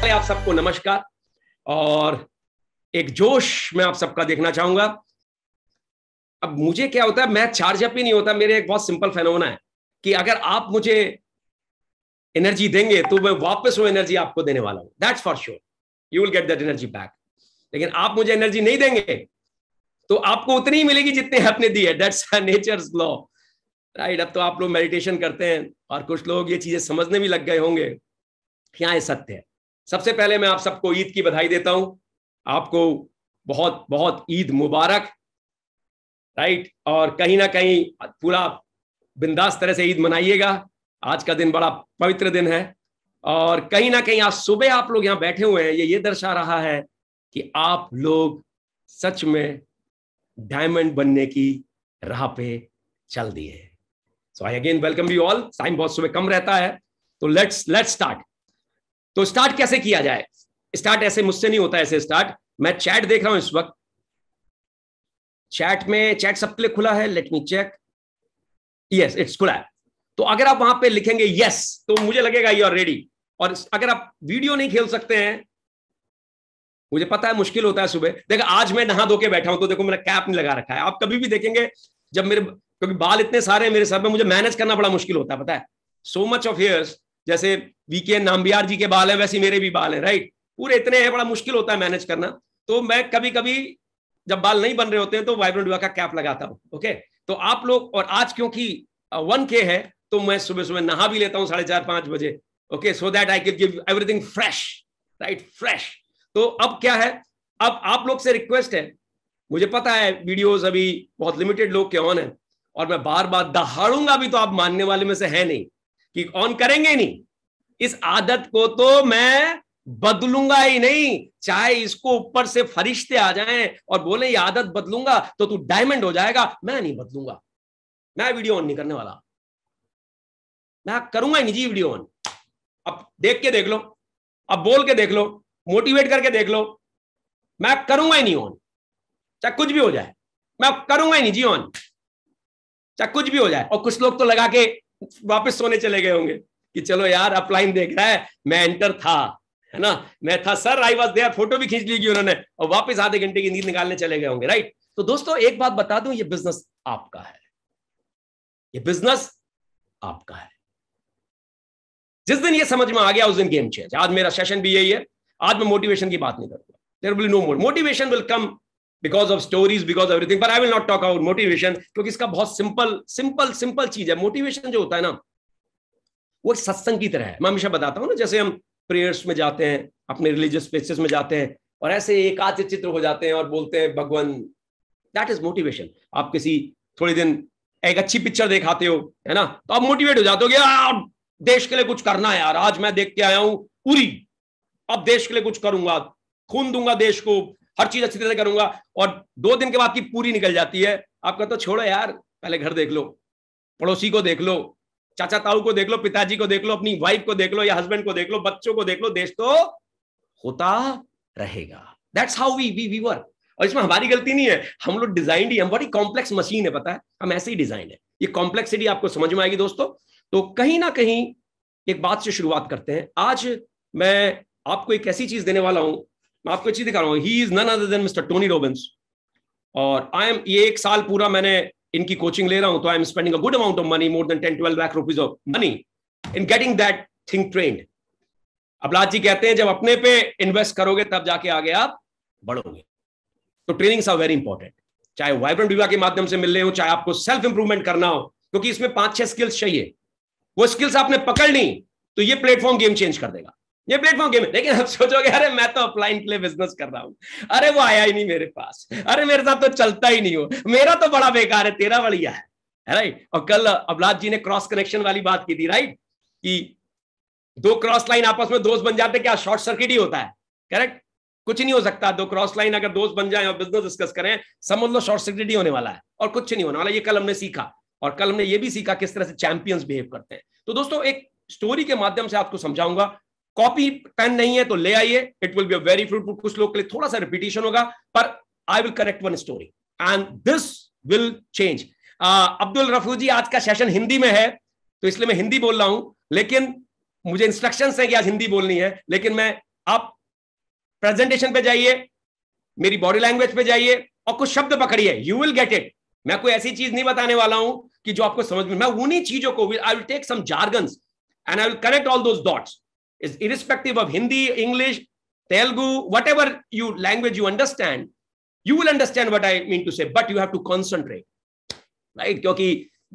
पहले आप सबको नमस्कार और एक जोश मैं आप सबका देखना चाहूंगा अब मुझे क्या होता है मैं चार्जअप ही नहीं होता मेरे एक बहुत सिंपल फेनोना है कि अगर आप मुझे एनर्जी देंगे तो मैं वापस वो एनर्जी आपको देने वाला हूं that's for sure you will get that energy back लेकिन आप मुझे एनर्जी नहीं देंगे तो आपको उतनी ही मिलेगी जितने आपने दी है दैट्स नेचर लॉ राइट अब तो आप लोग मेडिटेशन करते हैं और कुछ लोग ये चीजें समझने भी लग गए होंगे क्या हाँ, ये सत्य है सबसे पहले मैं आप सबको ईद की बधाई देता हूं आपको बहुत बहुत ईद मुबारक राइट और कहीं ना कहीं पूरा बिंदास तरह से ईद मनाइएगा आज का दिन बड़ा पवित्र दिन है और कहीं ना कहीं आज सुबह आप लोग यहाँ बैठे हुए हैं ये ये दर्शा रहा है कि आप लोग सच में डायमंड बनने की राह पे चल दिए so I again welcome you all time बहुत सुबह कम रहता है तो लेट्स लेट्स स्टार्ट तो स्टार्ट कैसे किया जाए स्टार्ट ऐसे मुझसे नहीं होता ऐसे स्टार्ट मैं चैट देख रहा हूं इस वक्त चैट में चैट सबके लिए खुला है let me check yes it's खुला है तो अगर आप वहां पे लिखेंगे यस तो मुझे लगेगा यू आर रेडी और अगर आप वीडियो नहीं खेल सकते हैं मुझे पता है मुश्किल होता है सुबह देखो आज मैं नहा धो के बैठा हूं तो देखो मेरा कैप नहीं लगा रखा है आप कभी भी देखेंगे जब मेरे क्योंकि बाल इतने सारे हैं मेरे सर में मुझे मैनेज करना बड़ा मुश्किल होता है पता है सो मच ऑफ हेयर्स जैसे वीके नाम्बियार जी के बाल हैं वैसे मेरे भी बाल हैं राइट पूरे इतने हैं बड़ा मुश्किल होता है मैनेज करना तो मैं कभी कभी जब बाल नहीं बन रहे होते हैं तो वाइब्रेंट युवा का कैप लगाता हूँ ओके तो आप लोग और आज क्योंकि वन uh, के है तो मैं सुबह सुबह नहा भी लेता हूँ साढ़े चार पांच बजे okay so that I give everything fresh right fresh तो अब क्या है अब आप लोग से रिक्वेस्ट है मुझे पता है वीडियोज अभी बहुत लिमिटेड लोग के ऑन है और मैं बार बार दहाड़ूंगा भी तो आप मानने वाले में से है नहीं कि ऑन करेंगे नहीं इस आदत को तो मैं बदलूंगा ही नहीं चाहे इसको ऊपर से फरिश्ते आ जाएं और बोले ये आदत बदलूंगा तो तू डायमंड हो जाएगा मैं नहीं बदलूंगा मैं वीडियो ऑन नहीं करने वाला मैं करूंगा ही नहीं जी वीडियो ऑन अब देख के देख लो अब बोल के देख लो मोटिवेट करके देख लो मैं करूंगा ही नहीं ऑन चाहे कुछ भी हो जाए मैं करूंगा ही नहीं जी ऑन चाहे कुछ भी हो जाए और कुछ लोग तो लगा के वापस सोने चले गए होंगे कि चलो यार अपलाइन देख रहा है मैं एंटर था है ना मैं था sir I was there photo भी खींच ली की उन्होंने और वापस आधे घंटे की नींद निकालने चले गए होंगे राइट तो दोस्तों एक बात बता दूं ये बिजनेस आपका है ये बिजनेस आपका है जिस दिन ये समझ में आ गया उस दिन गेम चेंज आज मेरा सेशन भी यही है आज मैं मोटिवेशन की बात नहीं करूंगा there will no more motivation will come because of stories because everything पर I will not talk about motivation क्योंकि इसका बहुत सिंपल सिंपल सिंपल चीज है मोटिवेशन जो होता है ना वो एक सत्संग की तरह है मैं हमेशा बताता हूँ ना जैसे हम प्रेयर्स में जाते हैं अपने रिलीजियस प्लेसेस में जाते हैं और ऐसे एक आध चित्र हो जाते हैं और बोलते हैं भगवान दैट इज मोटिवेशन आप किसी थोड़े दिन एक अच्छी पिक्चर देखाते हो है ना तो आप मोटिवेट हो जाते हो यार देश के लिए कुछ करना है यार आज मैं देख के आया हूं पूरी अब देश के लिए कुछ करूंगा खून दूंगा देश को हर चीज अच्छी तरह से करूंगा और दो दिन के बाद की पूरी निकल जाती है आप कहते छोड़ो यार पहले घर देख लो पड़ोसी को देख लो चाचा ताऊ को देख लो पिताजी को देख लो अपनी वाइफ को देख लो या हस्बैंड को देख लो बच्चों को देख लो देश तो होता रहेगा that's how we we we work और इसमें हमारी गलती नहीं है हम लोग डिजाइन ही हम बड़ी कॉम्प्लेक्स मशीन है पता है हम ऐसे ही डिजाइन है ये कॉम्प्लेक्सिटी आपको समझ में आएगी दोस्तों तो कहीं ना कहीं एक बात से शुरुआत करते हैं आज मैं आपको एक ऐसी चीज देने वाला हूं मैं आपको अच्छी दिखा रहा हूँ he is none other than mister Tony Robbins और आई एम ये एक साल पूरा मैंने इनकी कोचिंग ले रहा हूं तो I am spending a good amount of money more than ten twelve lakh rupees of money in getting that thing trained abroad जी कहते हैं जब अपने पे इन्वेस्ट करोगे तब जाके आगे आप बढ़ोगे तो ट्रेनिंग्स आर वेरी इंपॉर्टेंट चाहे वाइब्रेंट विवाह के माध्यम से मिल रहे हो चाहे आपको सेल्फ इंप्रूवमेंट करना हो क्योंकि इसमें पांच छह स्किल्स चाहिए वो स्किल्स आपने पकड़ ली तो ये प्लेटफॉर्म गेम चेंज कर देगा ये प्लेटफॉर्म गेम लेकिन आप सोचोगे अरे मैं तो अपलाइन के लिए बिजनेस कर रहा हूँ अरे वो आया ही नहीं मेरे पास अरे मेरे साथ तो चलता ही नहीं हो मेरा तो बड़ा बेकार है तेरा बढ़िया है राइट और कल अबलाद जी ने क्रॉस कनेक्शन वाली बात की थी राइट कि दो क्रॉस लाइन आपस में दोस्त बन जाते क्या शॉर्ट सर्किट ही होता है करेक्ट कुछ नहीं हो सकता दो क्रॉस लाइन अगर दोस्त बन जाए और बिजनेस डिस्कस करें समझ लो शॉर्ट सर्किट ही होने वाला है और कुछ नहीं होने वाला ये कल हमने सीखा और कल हमने ये भी सीखा किस तरह से चैंपियंस बिहेव करते हैं तो दोस्तों एक स्टोरी के माध्यम से आपको समझाऊंगा कॉपी पेन नहीं है तो ले आइए it will be a very fruitful कुछ लोग के लिए थोड़ा सा रिपीटेशन होगा पर I will correct one story and this will change Abdul Rafoo ji आज का सेशन हिंदी में है तो इसलिए मैं हिंदी बोल रहा हूं लेकिन मुझे इंस्ट्रक्शन है कि आज हिंदी बोलनी है लेकिन मैं आप प्रेजेंटेशन पे जाइए मेरी बॉडी लैंग्वेज पे जाइए और कुछ शब्द पकड़िए यू विल गेट इट मैं कोई ऐसी चीज नहीं बताने वाला हूं कि जो आपको समझ में मैं उन्हीं चीजों को I will take some jargons and I will connect all those dots is irrespective of Hindi, English, Telugu, whatever you language you understand, you will understand what I mean to say, but you have to concentrate. Right? kyunki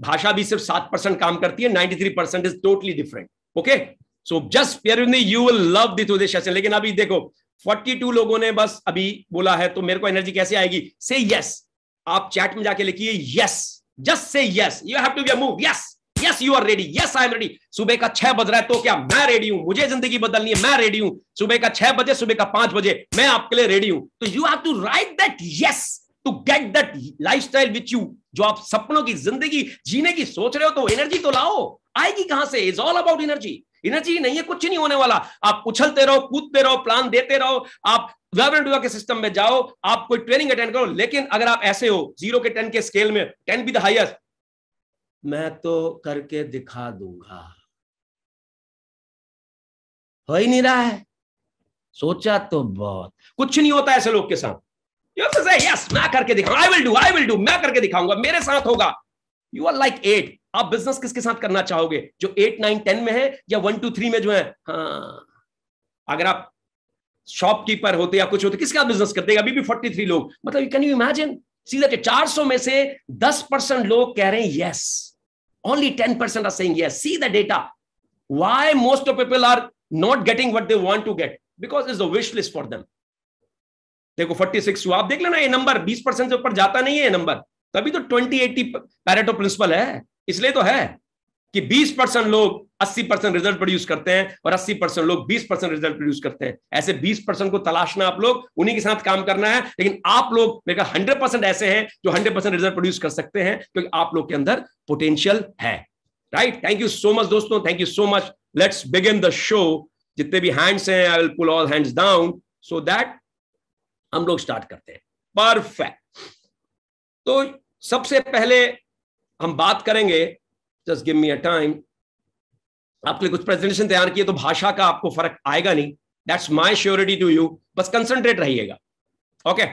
bhasha bhi sirf 7% kaam karti hai 93% is totally different okay so just okay with me you will love the today session lekin abhi dekho 42 logon ne bas abhi bola hai to mere ko energy kaise aayegi say yes aap chat mein ja ke likhiye yes just say yes you have to be a move yes yes you are ready yes I am ready सुबह का छह बज रहा है तो क्या मैं ready हूं मुझे जिंदगी बदलनी है मैं रेडी हूं सुबह का छह बजे सुबह का पांच बजे मैं आपके लिए रेडी हूं तो you have to write that yes to get that lifestyle which you जो आप सपनों की जिंदगी जीने की सोच रहे हो तो एनर्जी तो लाओ आएगी कहां से is all about energy energy नहीं है कुछ नहीं होने वाला आप उछलते रहो कूदते रहो प्लान देते रहो आप डब्ल्यू के सिस्टम में जाओ आप कोई ट्रेनिंग अटेंड करो लेकिन अगर आप ऐसे हो जीरो के टेन के स्केल में टेन बी द हाइएस्ट मैं तो करके दिखा दूंगा हो ही नहीं रहा है सोचा तो बहुत कुछ नहीं होता ऐसे लोग के साथ यस मैं करके दिखाऊंगा I will do I will do मैं करके दिखाऊंगा मेरे साथ होगा यू आर लाइक एट आप बिजनेस किसके साथ करना चाहोगे जो एट नाइन टेन में है या वन टू थ्री में जो है हाँ अगर आप शॉपकीपर होते या कुछ होते किसके साथ बिजनेस करते अभी भी फोर्टी थ्री लोग मतलब यू कैन यू इमेजिन सीधा चार सौ में से दस परसेंट लोग कह रहे हैं yes only 10% are saying yes. See the data. Why most of people are not getting what they want to get? Because it's a wish list for them. देखो 46 हुआ आप देख लेना ये नंबर 20 परसेंट से ऊपर जाता नहीं है ये नंबर तभी तो 20 80 पैरेटो प्रिंसिपल है इसलिए तो है कि 20 परसेंट लोग 80 परसेंट रिजल्ट प्रोड्यूस करते हैं और 80 परसेंट लोग 20 परसेंट रिजल्ट प्रोड्यूस करते हैं ऐसे 20 परसेंट को तलाशना आप लोग उन्हीं के साथ काम करना है लेकिन आप लोग मेरे का 100 परसेंट ऐसे हैं जो 100 परसेंट रिजल्ट प्रोड्यूस कर सकते हैं क्योंकि आप लोग के अंदर पोटेंशियल है right thank you so much दोस्तों thank you so much let's begin the show जितने भी हैंड्स हैं I will pull all hands down so that हम लोग स्टार्ट करते हैं परफेक्ट तो सबसे पहले हम बात करेंगे just give me a time आपके लिए कुछ प्रेजेंटेशन तैयार किए तो भाषा का आपको फर्क आएगा नहीं that's my surety to you बस कंसंट्रेट रहिएगा ओके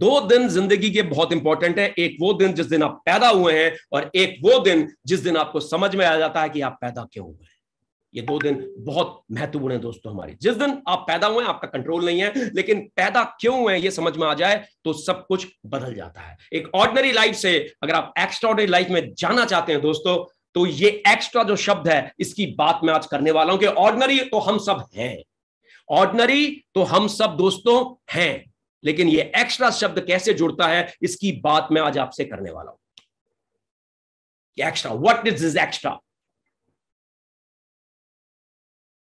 दो दिन जिंदगी के बहुत इंपॉर्टेंट है एक वो दिन जिस दिन आप पैदा हुए हैं और एक वो दिन जिस दिन आपको समझ में आ जाता है कि आप पैदा क्यों हुए हैं ये दो दिन बहुत महत्वपूर्ण है दोस्तों हमारे जिस दिन आप पैदा हुए आपका कंट्रोल नहीं है लेकिन पैदा क्यों हुए ये समझ में आ जाए तो सब कुछ बदल जाता है एक ऑर्डनरी लाइफ से अगर आप एक्स्ट्रा लाइफ में जाना चाहते हैं दोस्तों तो ये एक्स्ट्रा जो शब्द है इसकी बात मैं आज करने वाला हूं कि ऑर्डनरी तो हम सब हैं ऑर्डनरी तो हम सब दोस्तों हैं लेकिन ये एक्स्ट्रा शब्द कैसे जुड़ता है इसकी बात मैं आज आपसे करने वाला हूं extra what is this extra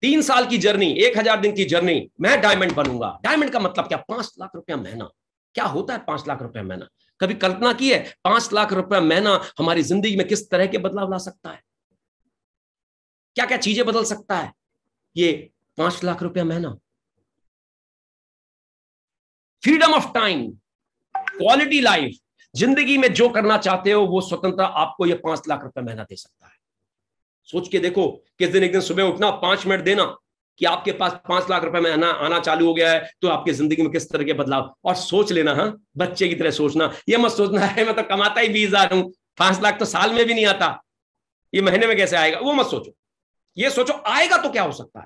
तीन साल की जर्नी एक हजार दिन की जर्नी मैं डायमंड बनूंगा डायमंड का मतलब क्या पांच लाख रुपया महीना क्या होता है पांच लाख रुपया महीना कभी कल्पना की है पांच लाख रुपया महीना हमारी जिंदगी में किस तरह के बदलाव ला सकता है क्या क्या चीजें बदल सकता है ये पांच लाख रुपया महीना freedom of time quality life जिंदगी में जो करना चाहते हो वो स्वतंत्रता आपको ये पांच लाख रुपया महीना दे सकता है सोच के देखो किस दिन एक दिन सुबह उठना पांच मिनट देना कि आपके पास पांच लाख रुपए में आना आना चालू हो गया है तो आपकी जिंदगी में किस तरह के बदलाव और सोच लेना हाँ बच्चे की तरह सोचना यह मत सोचना है मैं तो कमाता ही बीस हजार हूं पांच लाख तो साल में भी नहीं आता ये महीने में कैसे आएगा वो मत सोचो ये सोचो आएगा तो क्या हो सकता है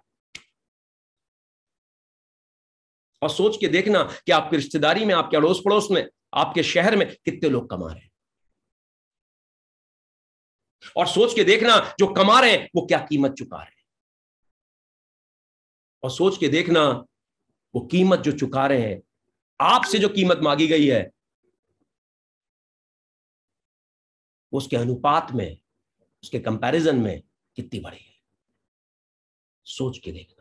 और सोच के देखना कि आपकी रिश्तेदारी में आपके अड़ोस पड़ोस में आपके शहर में कितने लोग कमा रहे हैं और सोच के देखना जो कमा रहे हैं वो क्या कीमत चुका रहे हैं और सोच के देखना वो कीमत जो चुका रहे हैं आपसे जो कीमत मांगी गई है उसके अनुपात में उसके कंपैरिजन में कितनी बड़ी है सोच के देखना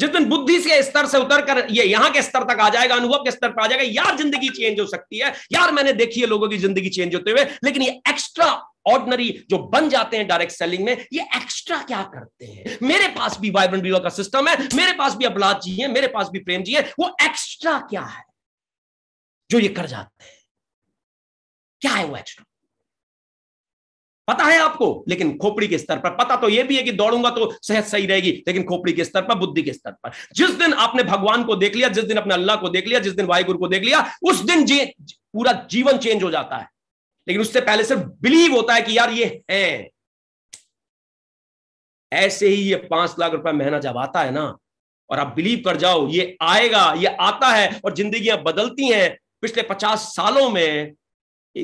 जिस दिन बुद्धि के स्तर से उतर कर ये यहां के स्तर तक आ जाएगा अनुभव के स्तर पर आ जाएगा यार जिंदगी चेंज हो सकती है यार मैंने देखी है लोगों की जिंदगी चेंज होते हुए लेकिन ये एक्स्ट्रा ऑर्डनरी जो बन जाते हैं डायरेक्ट सेलिंग में ये एक्स्ट्रा क्या करते हैं मेरे पास भी वाइब्रेंट बीवा का सिस्टम है मेरे पास भी अबलाद जी है मेरे पास भी प्रेम जी है वो एक्स्ट्रा क्या है जो ये कर जाते हैं क्या है वो एक्स्ट्रा पता है आपको लेकिन खोपड़ी के स्तर पर पता तो यह भी है कि दौड़ूंगा तो सेहत सही रहेगी लेकिन खोपड़ी के स्तर पर बुद्धि के स्तर पर जिस दिन आपने भगवान को देख लिया जिस दिन अपने अल्लाह को देख लिया जिस दिन वाहिगुरु को देख लिया उस दिन जी, पूरा जीवन चेंज हो जाता है लेकिन उससे पहले सिर्फ बिलीव होता है कि यार ये है ऐसे ही ये पांच लाख रुपए महीना जब आता है ना और आप बिलीव कर जाओ ये आएगा ये आता है और जिंदगियां बदलती हैं पिछले पचास सालों में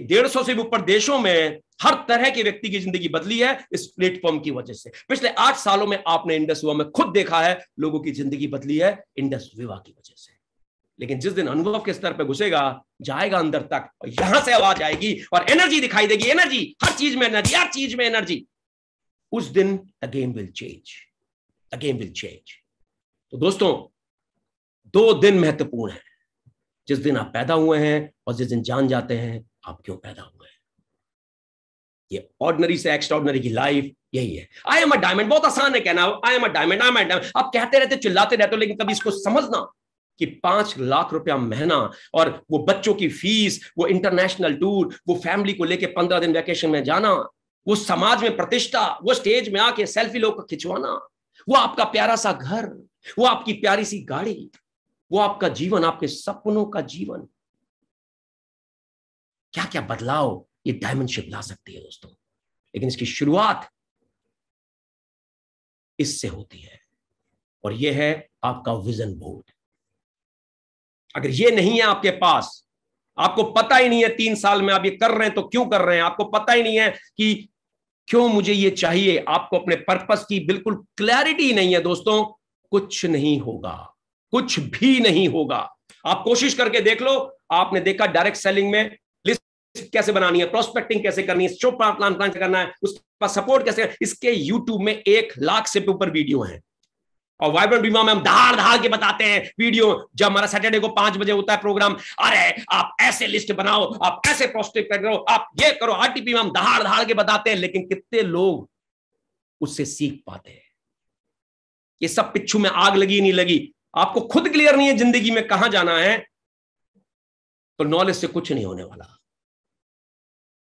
डेढ़ सौ से भी ऊपर देशों में हर तरह के व्यक्ति की जिंदगी बदली है इस प्लेटफॉर्म की वजह से पिछले आठ सालों में आपने इंडस विवा में खुद देखा है लोगों की जिंदगी बदली है इंडस विवाह की वजह से लेकिन जिस दिन अनुभव के स्तर पर घुसेगा जाएगा अंदर तक और यहां से आवाज आएगी और एनर्जी दिखाई देगी एनर्जी हर चीज में एनर्जी हर चीज में एनर्जी उस दिन again will change again will change तो दोस्तों दो दिन महत्वपूर्ण है जिस दिन आप पैदा हुए हैं और जिस दिन जान जाते हैं आप क्यों पैदा हुए ये ऑर्डनरी से एक्स्ट्रा ऑर्डनरी की लाइफ यही है आई एम अ डायमंड बहुत आसान है कहना I am a diamond I am diamond आप कहते रहते चिल्लाते रहते हो लेकिन कभी इसको समझना कि पांच लाख रुपया महीना और वो बच्चों की फीस वो इंटरनेशनल टूर वो फैमिली को लेके पंद्रह दिन वैकेशन में जाना वो समाज में प्रतिष्ठा वो स्टेज में आके सेल्फी लोग को खिंचवाना वो आपका प्यारा सा घर वो आपकी प्यारी सी गाड़ी वो आपका जीवन आपके सपनों का जीवन क्या क्या बदलाव ये डायमंडशिप ला सकती है दोस्तों लेकिन इसकी शुरुआत इससे होती है और यह है आपका विजन बोर्ड अगर ये नहीं है आपके पास आपको पता ही नहीं है तीन साल में आप ये कर रहे हैं तो क्यों कर रहे हैं आपको पता ही नहीं है कि क्यों मुझे ये चाहिए आपको अपने पर्पस की बिल्कुल क्लैरिटी नहीं है दोस्तों कुछ नहीं होगा कुछ भी नहीं होगा आप कोशिश करके देख लो आपने देखा डायरेक्ट सेलिंग में कैसे बनानी है प्रोस्पेक्टिंग कैसे करनी है शो प्लान प्लान करना है उसके पास सपोर्ट कैसे इसके यूट्यूब में एक लाख से ऊपर वीडियो है और वाइब्रेंट बीमा में हम धार धार के बताते हैं वीडियो जब हमारा सैटरडे को पांच बजे होता है प्रोग्राम अरे आप ऐसे लिस्ट बनाओ आप ऐसे प्रोस्टिक करो आप ये करो आरटीपी में हम धार धार के बताते हैं लेकिन कितने लोग उससे सीख पाते हैं ये सब पिच्छू में आग लगी नहीं लगी आपको खुद क्लियर नहीं है जिंदगी में कहां जाना है तो नॉलेज से कुछ नहीं होने वाला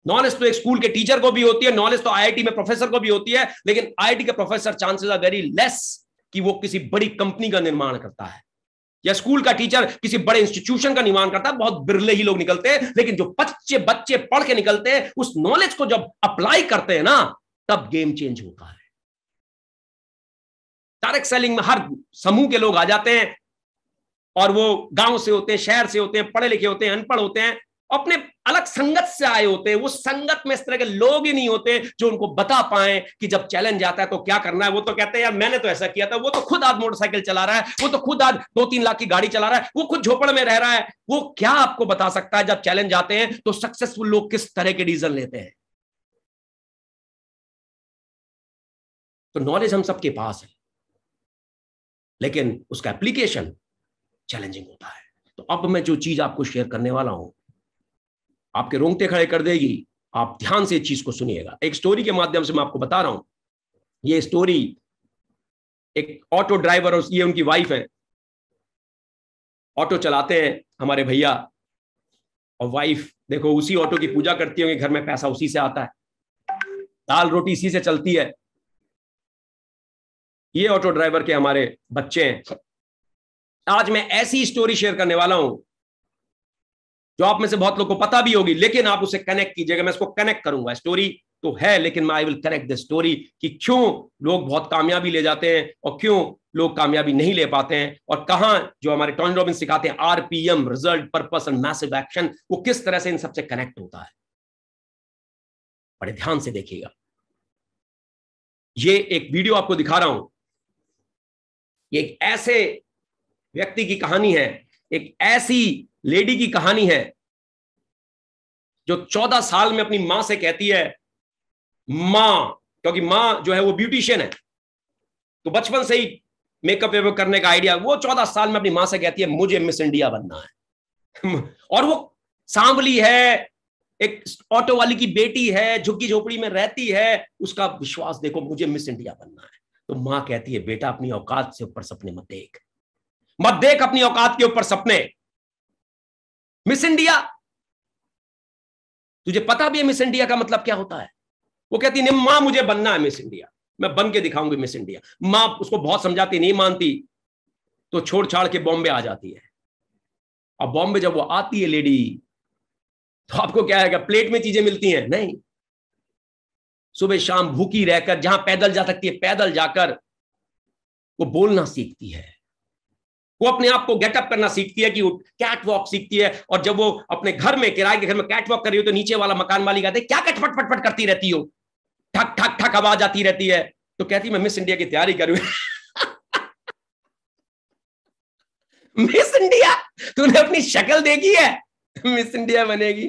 नॉलेज तो एक स्कूल के टीचर को भी होती है नॉलेज तो आईआईटी में प्रोफेसर को भी होती है लेकिन आईआईटी के professor chances are very less कि वो किसी बड़ी कंपनी का निर्माण करता है या स्कूल का टीचर किसी बड़े इंस्टीट्यूशन का निर्माण करता है बहुत बिरले ही लोग निकलते हैं लेकिन जो बच्चे बच्चे पढ़ के निकलते हैं उस नॉलेज को जब अप्लाई करते हैं ना तब गेम चेंज होता है डायरेक्ट सेलिंग में हर समूह के लोग आ जाते हैं और वो गांव से होते हैं शहर से होते हैं पढ़े लिखे होते हैं अनपढ़ होते हैं अपने अलग संगत से आए होते वो संगत में इस तरह के लोग ही नहीं होते जो उनको बता पाए कि जब चैलेंज आता है तो क्या करना है वो तो कहते हैं यार मैंने तो ऐसा किया था वो तो खुद आज मोटरसाइकिल चला रहा है वो तो खुद आज दो तीन लाख की गाड़ी चला रहा है वो खुद झोपड़ में रह रहा है वो क्या आपको बता सकता है जब चैलेंज आते हैं तो सक्सेसफुल लोग किस तरह के डीजल लेते हैं तो नॉलेज हम सबके पास है लेकिन उसका एप्लीकेशन चैलेंजिंग होता है तो अब मैं जो चीज आपको शेयर करने वाला हूं आपके रोंगटे खड़े कर देगी आप ध्यान से चीज को सुनिएगा एक स्टोरी के माध्यम से मैं आपको बता रहा हूं ये स्टोरी एक ऑटो ड्राइवर और ये उनकी वाइफ है ऑटो चलाते हैं हमारे भैया और वाइफ देखो उसी ऑटो की पूजा करती होंगी घर में पैसा उसी से आता है दाल रोटी इसी से चलती है ये ऑटो ड्राइवर के हमारे बच्चे हैं आज मैं ऐसी स्टोरी शेयर करने वाला हूं जो आप में से बहुत लोग को पता भी होगी लेकिन आप उसे कनेक्ट कीजिएगा मैं इसको कनेक्ट करूंगा स्टोरी तो है लेकिन मैं I will connect the story कि क्यों लोग बहुत कामयाबी ले जाते हैं और क्यों लोग कामयाबी नहीं ले पाते हैं और कहा जो हमारे टॉन रॉबिन सिखाते हैं RPM result purpose and massive action वो किस तरह से इन सबसे कनेक्ट होता है बड़े ध्यान से देखिएगा ये एक वीडियो आपको दिखा रहा हूं ये एक ऐसे व्यक्ति की कहानी है एक ऐसी लेडी की कहानी है जो चौदह साल में अपनी मां से कहती है मां क्योंकि मां जो है वो ब्यूटिशियन है तो बचपन से ही मेकअप वेकअप करने का आइडिया वो चौदह साल में अपनी मां से कहती है मुझे मिस इंडिया बनना है और वो सांवली है एक ऑटो वाली की बेटी है झुग्गी झोपड़ी में रहती है उसका विश्वास देखो मुझे मिस इंडिया बनना है तो मां कहती है बेटा अपनी औकात से ऊपर सपने मत देख मत देख अपनी औकात के ऊपर सपने मिस इंडिया तुझे पता भी है मिस इंडिया का मतलब क्या होता है वो कहती नहीं मां मुझे बनना है मिस इंडिया मैं बन के दिखाऊंगी मिस इंडिया मां उसको बहुत समझाती नहीं मानती तो छोड़ छाड़ के बॉम्बे आ जाती है अब बॉम्बे जब वो आती है लेडी तो आपको क्या है प्लेट में चीजें मिलती हैं नहीं सुबह शाम भूखी रहकर जहां पैदल जा सकती है पैदल जाकर वो बोलना सीखती है वो अपने आप को गेटअप करना सीखती है कि कैट वॉक सीखती है और जब वो अपने घर में किराए के घर में कैट वॉक कर रही हो तो नीचे वाला मकान वाली कहते क्या कट फटफट करती रहती हो ठक ठक ठक आवाज आती रहती है तो कहती मैं मिस इंडिया की तैयारी करूं मिस इंडिया तूने अपनी शक्ल देखी है मिस इंडिया बनेगी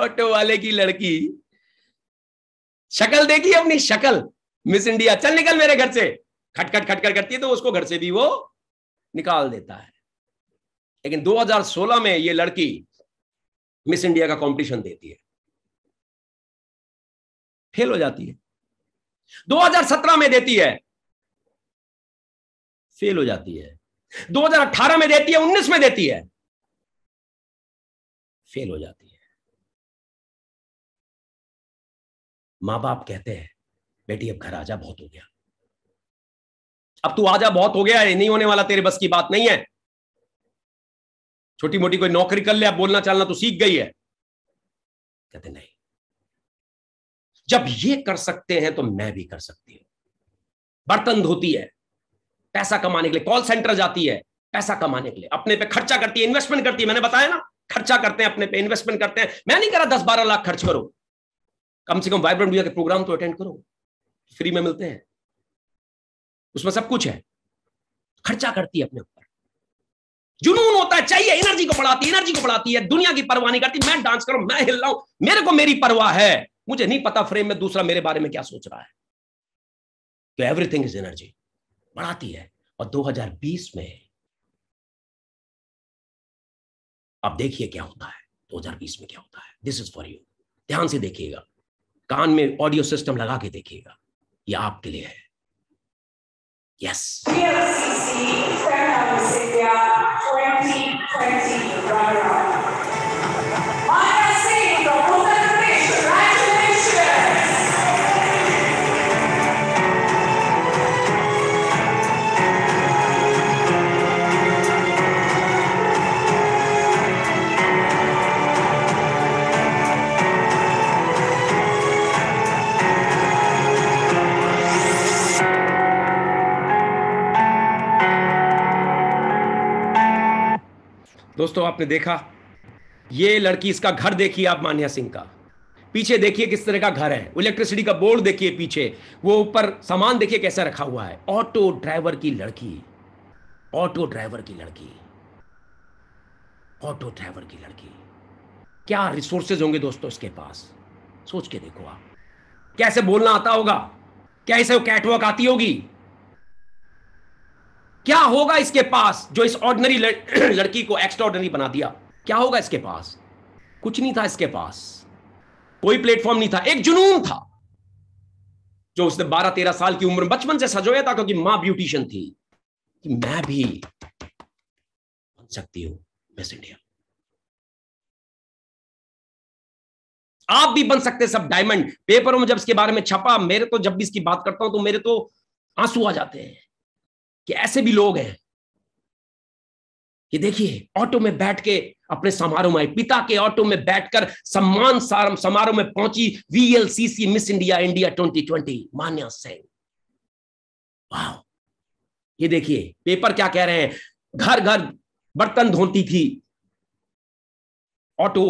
ऑटो वाले की लड़की शक्ल देखी अपनी शक्ल मिस इंडिया चल निकल मेरे घर से खटखट खटखट करती है तो उसको घर से भी वो निकाल देता है लेकिन 2016 में ये लड़की मिस इंडिया का कंपटीशन देती है फेल हो जाती है 2017 में देती है फेल हो जाती है 2018 में देती है 19 में देती है फेल हो जाती है मां बाप कहते हैं बेटी अब घर आ जा बहुत हो गया अब तू आ जा बहुत हो गया है नहीं होने वाला तेरे बस की बात नहीं है छोटी मोटी कोई नौकरी कर ले अब बोलना चालना तो सीख गई है कहते नहीं जब ये कर सकते हैं तो मैं भी कर सकती हूं बर्तन धोती है पैसा कमाने के लिए कॉल सेंटर जाती है पैसा कमाने के लिए अपने पे खर्चा करती है इन्वेस्टमेंट करती है मैंने बताया ना खर्चा करते हैं अपने पे इन्वेस्टमेंट करते हैं मैं नहीं कह रहा दस बारह लाख खर्च करो कम से कम वाइब्रेंट इंडिया के प्रोग्राम तो अटेंड करो फ्री में मिलते हैं उसमें सब कुछ है खर्चा करती है अपने ऊपर जुनून होता है चाहिए एनर्जी को बढ़ाती है एनर्जी को बढ़ाती है दुनिया की परवाह नहीं करती मैं डांस करूं मैं हिल रहा हूं मेरे को मेरी परवाह है मुझे नहीं पता फ्रेम में दूसरा मेरे बारे में क्या सोच रहा है तो एवरीथिंग इज एनर्जी बढ़ाती है और 2020 में अब देखिए क्या होता है 2020 में क्या होता है दिस इज फॉर यू ध्यान से देखिएगा कान में ऑडियो सिस्टम लगा के देखिएगा ये आपके लिए है Yes. PFCC, Fair Housing, 2020 दोस्तों आपने देखा ये लड़की इसका घर देखिए आप मान्या सिंह का पीछे देखिए किस तरह का घर है इलेक्ट्रिसिटी का बोर्ड देखिए पीछे वो ऊपर सामान देखिए कैसा रखा हुआ है ऑटो ड्राइवर की लड़की ऑटो ड्राइवर की लड़की ऑटो ड्राइवर की लड़की क्या रिसोर्सेज होंगे दोस्तों इसके पास सोच के देखो आप कैसे बोलना आता होगा कैसे वो कैटवॉक आती होगी क्या होगा इसके पास जो इस ऑर्डनरी लड़की को एक्स्ट्रा ऑर्डनरी बना दिया क्या होगा इसके पास कुछ नहीं था इसके पास कोई प्लेटफॉर्म नहीं था एक जुनून था जो उसने बारह तेरह साल की उम्र में बचपन से सजोया था क्योंकि मां ब्यूटिशियन थी कि मैं भी बन सकती हूं मिस इंडिया आप भी बन सकते सब डायमंड पेपरों में जब इसके बारे में छपा मेरे तो जब भी इसकी बात करता हूं तो मेरे तो आंसू आ जाते हैं कि ऐसे भी लोग हैं ये देखिए ऑटो में बैठ के अपने समारोह में आए पिता के ऑटो में बैठकर सम्मान समारोह में पहुंची VLCC miss India India 2020 Manya Sen ये देखिए पेपर क्या कह रहे हैं घर घर बर्तन धोती थी ऑटो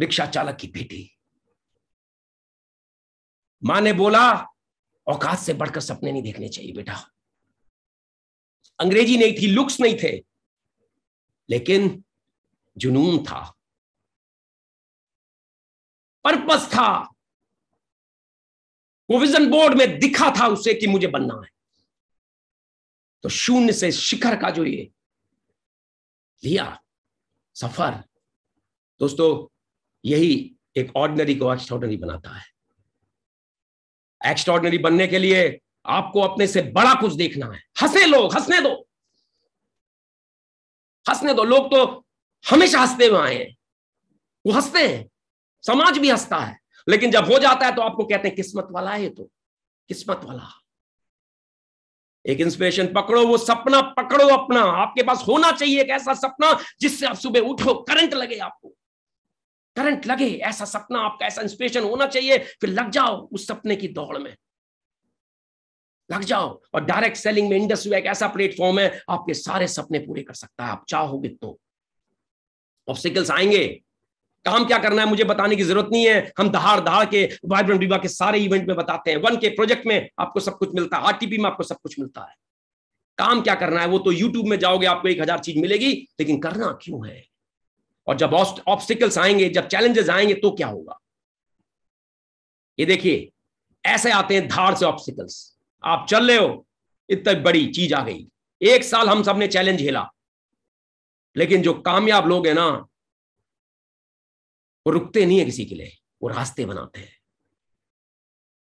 रिक्शा चालक की बेटी मां ने बोला औकात से बढ़कर सपने नहीं देखने चाहिए बेटा अंग्रेजी नहीं थी लुक्स नहीं थे लेकिन जुनून था पर्पस था वो विजन बोर्ड में दिखा था उसे कि मुझे बनना है तो शून्य से शिखर का जो ये लिया सफर दोस्तों यही एक ऑर्डिनरी को एक्स्ट्रॉर्डनरी बनाता है एक्स्ट्रॉर्डनरी बनने के लिए आपको अपने से बड़ा कुछ देखना है हंसे लोग हंसने दो हंसने दो लोग तो हमेशा हंसते हुए आए हैं वो हंसते हैं समाज भी हंसता है लेकिन जब हो जाता है तो आपको कहते हैं किस्मत वाला है तो किस्मत वाला एक इंस्पिरेशन पकड़ो वो सपना पकड़ो अपना आपके पास होना चाहिए एक ऐसा सपना जिससे आप सुबह उठो करंट लगे आपको करंट लगे ऐसा सपना आपका ऐसा इंस्पिरेशन होना चाहिए फिर लग जाओ उस सपने की दौड़ में लग जाओ और डायरेक्ट सेलिंग में इंडस्ट्री एक ऐसा प्लेटफॉर्म है आपके सारे सपने पूरे कर सकता है आप चाहोगे तो ऑब्स्टिकल्स आएंगे काम क्या करना है मुझे बताने की जरूरत नहीं है हम दहाड़ दहाड़ के वाइब्रेंट विवाह के सारे इवेंट में बताते हैं वन के प्रोजेक्ट में आपको सब कुछ मिलता है आरटीपी में आपको सब कुछ मिलता है काम क्या करना है वो तो यूट्यूब में जाओगे आपको एक हजार चीज मिलेगी लेकिन करना क्यों है और जब ऑब्स्टिकल्स आएंगे जब चैलेंजेस आएंगे तो क्या होगा ये देखिए ऐसे आते हैं धार से ऑब्स्टिकल्स आप चल रहे हो इतनी बड़ी चीज आ गई एक साल हम सबने चैलेंज झेला लेकिन जो कामयाब लोग हैं ना वो रुकते नहीं है किसी के लिए वो रास्ते बनाते हैं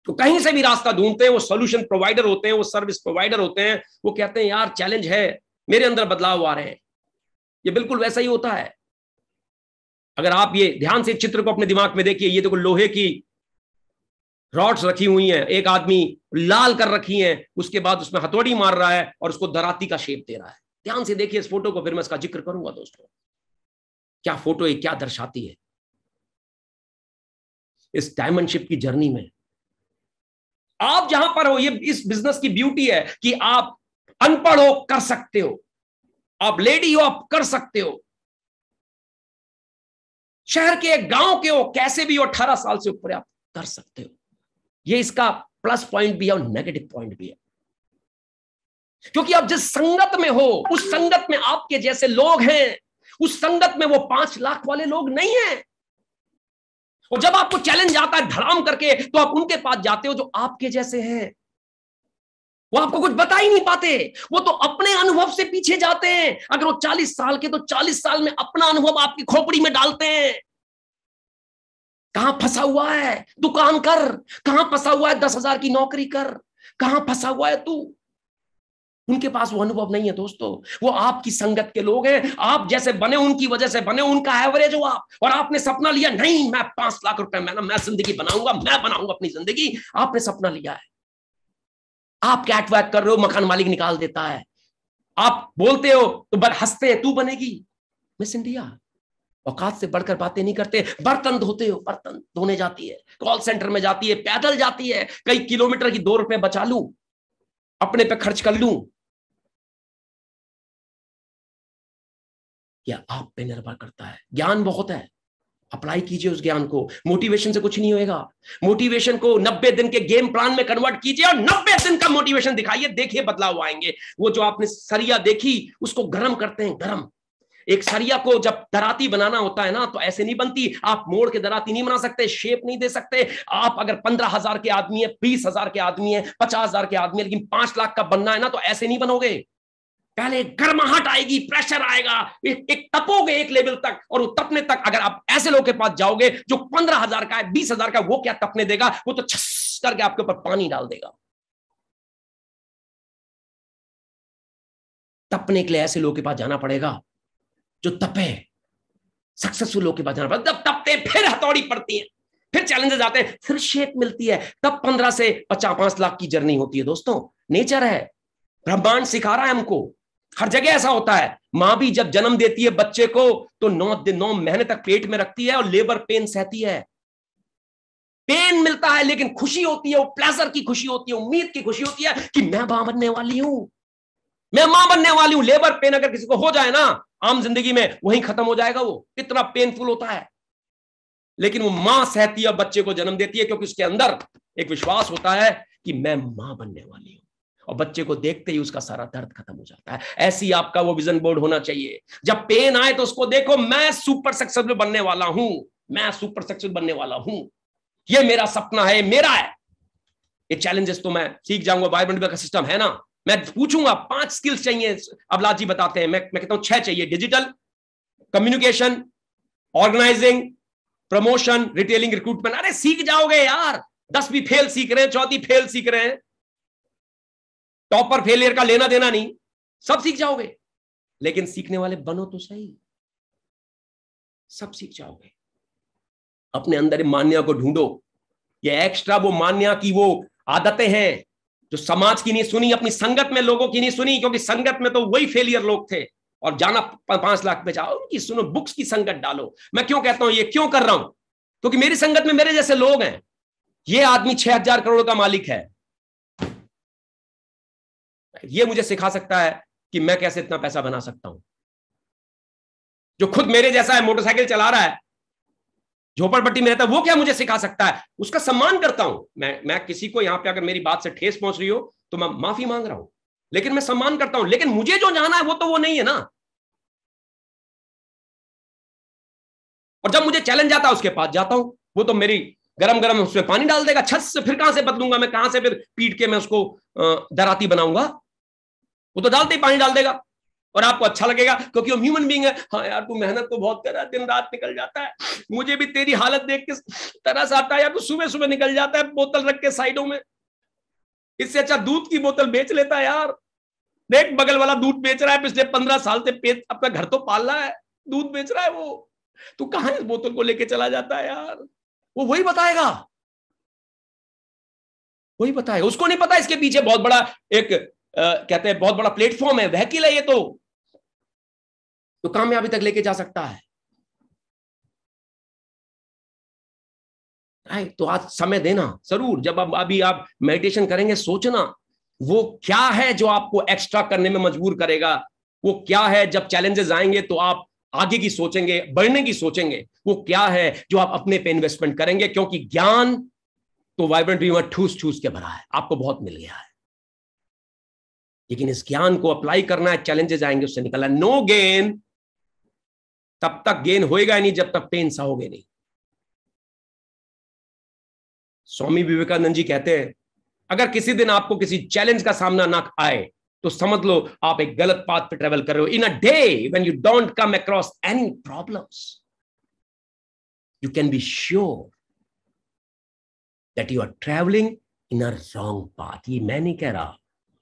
तो कहीं से भी रास्ता ढूंढते हैं वो सोल्यूशन प्रोवाइडर होते हैं वो सर्विस प्रोवाइडर होते हैं वो कहते हैं यार चैलेंज है मेरे अंदर बदलाव आ रहे हैं ये बिल्कुल वैसा ही होता है अगर आप ये ध्यान से चित्र को अपने दिमाग में देखिए ये देखो तो लोहे की रॉड्स रखी हुई हैं एक आदमी लाल कर रखी हैं उसके बाद उसमें हथौड़ी मार रहा है और उसको दराती का शेप दे रहा है ध्यान से देखिए इस फोटो को फिर मैं इसका जिक्र करूंगा दोस्तों क्या फोटो है क्या दर्शाती है इस डायमंडशिप की जर्नी में आप जहां पर हो ये इस बिजनेस की ब्यूटी है कि आप अनपढ़ हो कर सकते हो आप लेडी हो आप कर सकते हो शहर के गांव के हो कैसे भी हो अठारह साल से ऊपर आप कर सकते हो ये इसका प्लस पॉइंट भी है और नेगेटिव पॉइंट भी है क्योंकि आप जिस संगत में हो उस संगत में आपके जैसे लोग हैं उस संगत में वो पांच लाख वाले लोग नहीं हैं और जब आपको चैलेंज आता है धड़ाम करके तो आप उनके पास जाते हो जो आपके जैसे हैं वो आपको कुछ बता ही नहीं पाते वो तो अपने अनुभव से पीछे जाते हैं अगर वो चालीस साल के तो चालीस साल में अपना अनुभव आपकी खोपड़ी में डालते हैं कहां फंसा हुआ है दुकान कर कहां फंसा हुआ है दस हजार की नौकरी कर कहां फंसा हुआ है तू उनके पास वो अनुभव नहीं है दोस्तों वो आपकी संगत के लोग हैं आप जैसे बने उनकी वजह से बने उनका एवरेज हो आप और आपने सपना लिया नहीं मैं पांच लाख रुपए मैं मैं जिंदगी बनाऊंगा मैं बनाऊंगा अपनी जिंदगी आपने सपना लिया है आप कैटवैक कर रहे हो मकान मालिक निकाल देता है आप बोलते हो तो हंसते हैं तू बनेगी मिस इंडिया औकात से बढ़कर बातें नहीं करते बर्तन धोते हो बर्तन धोने जाती है कॉल सेंटर में जाती है पैदल जाती है कई किलोमीटर की दो रुपए बचा लू अपने पे खर्च कर लू या आप पे निर्भर करता है ज्ञान बहुत है अप्लाई कीजिए उस ज्ञान को मोटिवेशन से कुछ नहीं होएगा मोटिवेशन को 90 दिन के गेम प्लान में कन्वर्ट कीजिए और 90 दिन का मोटिवेशन दिखाइए देखिए बदलाव आएंगे वो जो आपने सरिया देखी उसको गर्म करते हैं गर्म एक सरिया को जब दराती बनाना होता है ना तो ऐसे नहीं बनती आप मोड़ के दराती नहीं बना सकते शेप नहीं दे सकते आप अगर पंद्रह हजार के आदमी है बीस हजार के आदमी है पचास हजार के आदमी है लेकिन पांच लाख का बनना है ना तो ऐसे नहीं बनोगे पहले गर्माहट आएगी प्रेशर आएगा एक, एक तपोगे एक लेवल तक और तपने तक अगर आप ऐसे लोग के पास जाओगे जो पंद्रह हजार का है बीस हजार का वो क्या तपने देगा वो तो छस करके आपके ऊपर पानी डाल देगा तपने के लिए ऐसे लोगों के पास जाना पड़ेगा जो तपे सक्सेसफुल होकर बचना पड़ता जब तपते फिर हथौड़ी पड़ती है फिर चैलेंजेस आते हैं फिर शेप मिलती है तब पंद्रह से पचास पांच लाख की जर्नी होती है दोस्तों नेचर है ब्रह्मांड सिखा रहा है हमको हर जगह ऐसा होता है माँ भी जब जन्म देती है बच्चे को तो नौ दिन नौ महीने तक पेट में रखती है और लेबर पेन सहती है पेन मिलता है लेकिन खुशी होती है वो प्लेजर की खुशी होती है उम्मीद की खुशी होती है कि मैं मां बनने वाली हूं मैं मां बनने वाली हूं लेबर पेन अगर किसी को हो जाए ना आम जिंदगी में वहीं खत्म हो जाएगा वो कितना पेनफुल होता है लेकिन वो मां सहती है बच्चे को जन्म देती है क्योंकि उसके अंदर एक विश्वास होता है कि मैं मां बनने वाली हूं और बच्चे को देखते ही उसका सारा दर्द खत्म हो जाता है ऐसी आपका वो विजन बोर्ड होना चाहिए जब पेन आए तो उसको देखो मैं सुपर सक्सेसफुल बनने वाला हूं मैं सुपर सक्सेसफुल बनने वाला हूं ये मेरा सपना है मेरा है ये चैलेंजेस तो मैं सीख जाऊंगा वाइब्रेंट का सिस्टम है ना मैं पूछूंगा पांच स्किल्स चाहिए अबलाद जी बताते हैं मैं मैं कहता हूं छह चाहिए digital communication organizing promotion retailing recruitment अरे सीख जाओगे यार दस भी फेल सीख रहे हैं चौथी फेल सीख रहे हैं टॉपर फेलियर का लेना देना नहीं सब सीख जाओगे लेकिन सीखने वाले बनो तो सही सब सीख जाओगे अपने अंदर मान्या को ढूंढो ये एक्स्ट्रा वो मान्या की वो आदतें हैं जो समाज की नहीं सुनी अपनी संगत में लोगों की नहीं सुनी क्योंकि संगत में तो वही फेलियर लोग थे और जाना पांच लाख पे जाओ उनकी सुनो बुक्स की संगत डालो मैं क्यों कहता हूं ये क्यों कर रहा हूं क्योंकि मेरी संगत में मेरे जैसे लोग हैं ये आदमी छह हजार करोड़ का मालिक है ये मुझे सिखा सकता है कि मैं कैसे इतना पैसा बना सकता हूं जो खुद मेरे जैसा है मोटरसाइकिल चला रहा है झोपड़पट्टी में रहता है वो क्या मुझे सिखा सकता है उसका सम्मान करता हूं मैं मैं किसी को यहां पे अगर मेरी बात से ठेस पहुंच रही हो तो मैं माफी मांग रहा हूं लेकिन मैं सम्मान करता हूं लेकिन मुझे जो जाना है वो तो वो नहीं है ना और जब मुझे चैलेंज आता है उसके पास जाता हूं वो तो मेरी गरम गरम उसमें पानी डाल देगा छत से फिर कहां से बदलूंगा मैं कहां से फिर पीट के मैं उसको दराती बनाऊंगा वो तो डालते ही पानी डाल देगा और आपको अच्छा लगेगा क्योंकि हम ह्यूमन बींग है हाँ यार तू मेहनत तो बहुत कर रहा है दिन रात निकल जाता है मुझे भी तेरी हालत देख के तरस आता है यार तू सुबह सुबह निकल जाता है बोतल रख के साइडों में इससे अच्छा दूध की बोतल बेच लेता है यार देख बगल वाला दूध बेच रहा है पिछले पंद्रह साल से अपना घर तो पाल रहा है दूध बेच रहा है वो तू कहा इस बोतल को लेके चला जाता है यार वो वही बताएगा वही बताएगा उसको नहीं पता इसके पीछे बहुत बड़ा एक आ, कहते हैं बहुत बड़ा प्लेटफॉर्म है वहकिल है ये तो तो कामयाबी तक लेके जा सकता है राइट तो आज समय देना जरूर जब अब अभी आप मेडिटेशन करेंगे सोचना वो क्या है जो आपको एक्स्ट्रा करने में मजबूर करेगा वो क्या है जब चैलेंजेस आएंगे तो आप आगे की सोचेंगे बढ़ने की सोचेंगे वो क्या है जो आप अपने पे इन्वेस्टमेंट करेंगे क्योंकि ज्ञान तो वाइब्रेंट व्यूमर ठूस ठूस के भरा है आपको बहुत मिल गया है लेकिन इस ज्ञान को अप्लाई करना है चैलेंजेस आएंगे उससे निकलना नो गेन तब तक गेन होएगा नहीं जब तक पेन सहोगे नहीं स्वामी विवेकानंद जी कहते हैं अगर किसी दिन आपको किसी चैलेंज का सामना ना आए तो समझ लो आप एक गलत पाथ पे ट्रेवल कर रहे हो in a day when you don't come across any problems you can be sure that you are travelling in a wrong path ये मैं नहीं कह रहा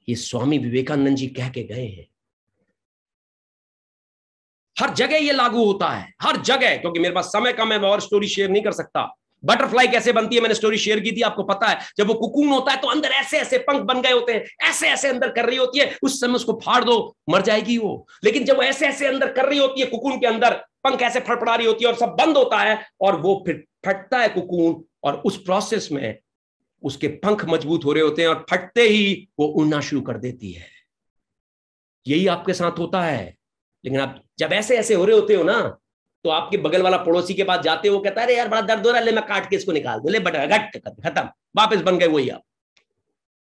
ये स्वामी विवेकानंद जी कह के गए हैं हर जगह ये लागू होता है हर जगह क्योंकि मेरे पास समय कम है मैं और स्टोरी शेयर नहीं कर सकता बटरफ्लाई कैसे बनती है मैंने स्टोरी शेयर की थी आपको पता है जब वो कुकून होता है तो अंदर ऐसे ऐसे पंख बन गए होते हैं ऐसे ऐसे अंदर कर रही होती है उस समय उसको फाड़ दो मर जाएगी वो लेकिन जब वो ऐसे ऐसे अंदर कर रही होती है कुकून के अंदर पंख ऐसे फड़फड़ा रही होती है और सब बंद होता है और वो फिर फटता है कुकून और उस प्रोसेस में उसके पंख मजबूत हो रहे होते हैं और फटते ही वो उड़ना शुरू कर देती है यही आपके साथ होता है लेकिन आप जब ऐसे ऐसे हो रहे होते हो ना तो आपके बगल वाला पड़ोसी के पास जाते हो कहता है यार बड़ा दर्द हो रहा है ले मैं काट के इसको निकाल दू ले बट घट खत्म वापस बन गए वही आप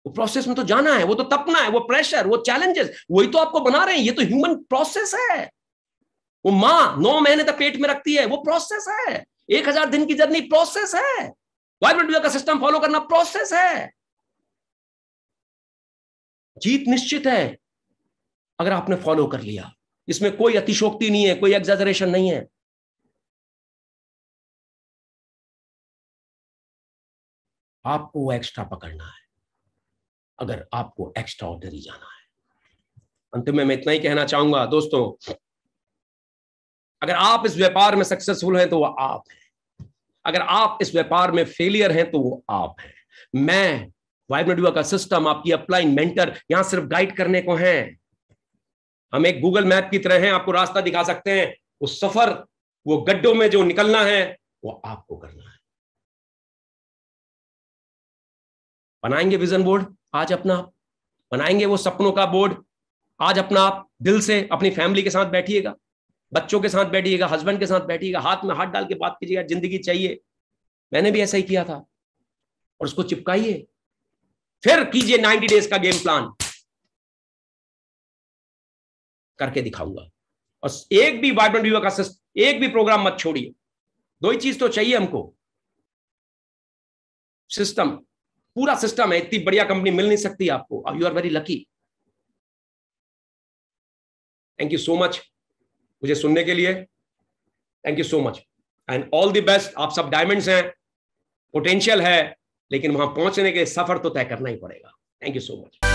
वो प्रोसेस में तो जाना है वो तो तपना है वो प्रेशर वो चैलेंजेस वही तो आपको बना रहे हैं ये तो ह्यूमन प्रोसेस है वो माँ नौ महीने तक पेट में रखती है वो प्रोसेस है एक हजार दिन की जर्नी प्रोसेस है का सिस्टम फॉलो करना प्रोसेस है जीत निश्चित है अगर आपने फॉलो कर लिया इसमें कोई अतिशोक्ति नहीं है कोई एग्जेजरेशन नहीं है आपको एक्स्ट्रा पकड़ना है अगर आपको एक्स्ट्रा ही जाना है अंत में मैं इतना ही कहना चाहूंगा दोस्तों अगर आप इस व्यापार में सक्सेसफुल हैं तो वह आप हैं अगर आप इस व्यापार में फेलियर हैं तो वो आप हैं मैं वाइब्रेट का सिस्टम आपकी अपलाइन मेंटर यहां सिर्फ गाइड करने को है हम एक गूगल मैप की तरह हैं आपको रास्ता दिखा सकते हैं वो सफर वो गड्ढों में जो निकलना है वो आपको करना है बनाएंगे विजन बोर्ड आज अपना आप बनाएंगे वो सपनों का बोर्ड आज अपना आप दिल से अपनी फैमिली के साथ बैठिएगा बच्चों के साथ बैठिएगा हस्बैंड के साथ बैठिएगा हाथ में हाथ डाल के बात कीजिएगा जिंदगी चाहिए मैंने भी ऐसा ही किया था और उसको चिपकाइए फिर कीजिए नाइनटी डेज का गेम प्लान करके दिखाऊंगा और एक भी वाइब्रेंट वीवर का एक भी प्रोग्राम मत छोड़िए दो ही चीज तो चाहिए हमको सिस्टम पूरा सिस्टम है इतनी बढ़िया कंपनी मिल नहीं सकती आपको और you are very lucky thank you so much मुझे सुनने के लिए thank you so much and all the best आप सब डायमंड्स हैं पोटेंशियल है लेकिन वहां पहुंचने के सफर तो तय करना ही पड़ेगा थैंक यू सो मच